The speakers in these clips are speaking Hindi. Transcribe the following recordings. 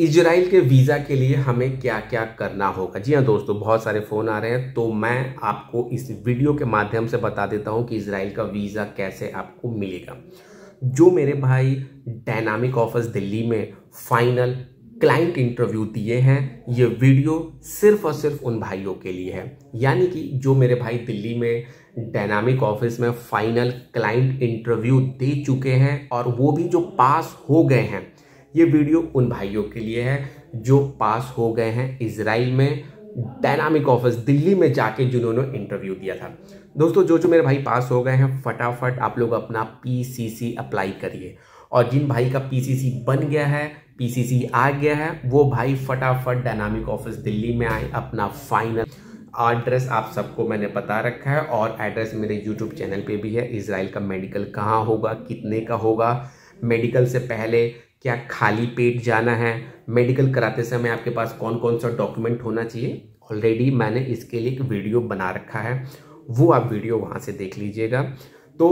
इजराइल के वीज़ा के लिए हमें क्या क्या करना होगा जी हाँ दोस्तों बहुत सारे फ़ोन आ रहे हैं तो मैं आपको इस वीडियो के माध्यम से बता देता हूँ कि इसराइल का वीज़ा कैसे आपको मिलेगा जो मेरे भाई डायनामिक ऑफिस दिल्ली में फाइनल क्लाइंट इंटरव्यू दिए हैं ये वीडियो सिर्फ और सिर्फ उन भाइयों के लिए है यानी कि जो मेरे भाई दिल्ली में डायनामिक ऑफिस में फाइनल क्लाइंट इंटरव्यू दे चुके हैं और वो भी जो पास हो गए हैं ये वीडियो उन भाइयों के लिए है जो पास हो गए हैं इसराइल में डायनामिक ऑफिस दिल्ली में जाके जिन्होंने इंटरव्यू दिया था दोस्तों जो जो मेरे भाई पास हो गए हैं फटाफट आप लोग अपना पीसीसी अप्लाई करिए और जिन भाई का पीसीसी बन गया है पीसीसी आ गया है वो भाई फटाफट डायनामिक ऑफिस दिल्ली में आए अपना फाइनल एड्रेस आप सबको मैंने बता रखा है और एड्रेस मेरे यूट्यूब चैनल पर भी है इसराइल का मेडिकल कहाँ होगा कितने का होगा मेडिकल से पहले क्या खाली पेट जाना है मेडिकल कराते समय आपके पास कौन कौन सा डॉक्यूमेंट होना चाहिए ऑलरेडी मैंने इसके लिए एक वीडियो बना रखा है वो आप वीडियो वहाँ से देख लीजिएगा तो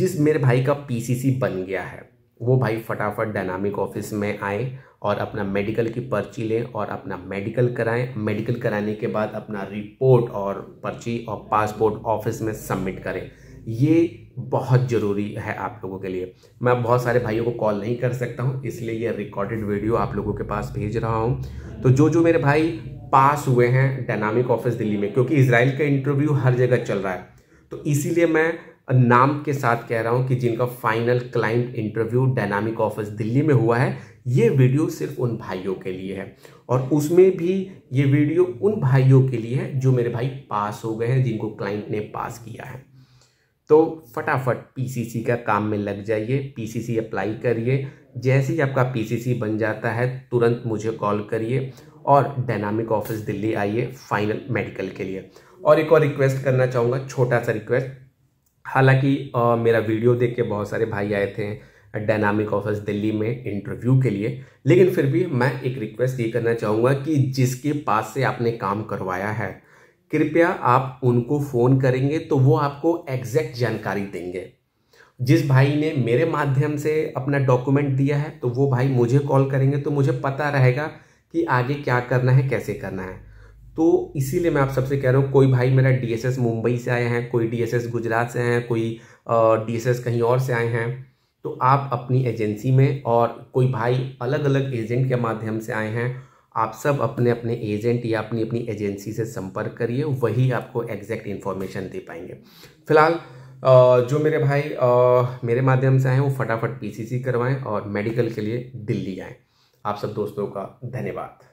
जिस मेरे भाई का पीसीसी बन गया है वो भाई फटाफट डायनामिक ऑफिस में आए और अपना मेडिकल की पर्ची लें और अपना मेडिकल कराएं मेडिकल कराने के बाद अपना रिपोर्ट और पर्ची और पासपोर्ट ऑफिस में सबमिट करें ये बहुत ज़रूरी है आप लोगों के लिए मैं बहुत सारे भाइयों को कॉल नहीं कर सकता हूँ इसलिए ये रिकॉर्डेड वीडियो आप लोगों के पास भेज रहा हूँ तो जो जो मेरे भाई पास हुए हैं डायनामिक ऑफिस दिल्ली में क्योंकि इसराइल का इंटरव्यू हर जगह चल रहा है तो इसीलिए मैं नाम के साथ कह रहा हूँ कि जिनका final client interview dynamic office Delhi में हुआ है ये वीडियो सिर्फ उन भाइयों के लिए है और उसमें भी ये वीडियो उन भाइयों के लिए है जो मेरे भाई पास हो गए हैं जिनको क्लाइंट ने पास किया है तो फटाफट पीसीसी का काम में लग जाइए पीसीसी अप्लाई करिए जैसे ही आपका पीसीसी बन जाता है तुरंत मुझे कॉल करिए और डायनामिक ऑफिस दिल्ली आइए फाइनल मेडिकल के लिए और एक और रिक्वेस्ट करना चाहूँगा छोटा सा रिक्वेस्ट हालांकि मेरा वीडियो देख के बहुत सारे भाई आए थे डायनामिक ऑफिस दिल्ली में इंटरव्यू के लिए लेकिन फिर भी मैं एक रिक्वेस्ट ये करना चाहूँगा कि जिसके पास से आपने काम करवाया है कृपया आप उनको फ़ोन करेंगे तो वो आपको एग्जैक्ट जानकारी देंगे जिस भाई ने मेरे माध्यम से अपना डॉक्यूमेंट दिया है तो वो भाई मुझे कॉल करेंगे तो मुझे पता रहेगा कि आगे क्या करना है कैसे करना है तो इसीलिए मैं आप सबसे कह रहा हूँ कोई भाई मेरा डीएसएस मुंबई से आए हैं कोई डीएसएस गुजरात से हैं कोई डीएसएस कहीं और से आए हैं तो आप अपनी एजेंसी में और कोई भाई अलग अलग एजेंट के माध्यम से आए हैं आप सब अपने अपने एजेंट या अपनी अपनी एजेंसी से संपर्क करिए वही आपको एग्जैक्ट इन्फॉर्मेशन दे पाएंगे फिलहाल जो मेरे भाई मेरे माध्यम से आए वो फटाफट पीसीसी करवाएं और मेडिकल के लिए दिल्ली आएँ आप सब दोस्तों का धन्यवाद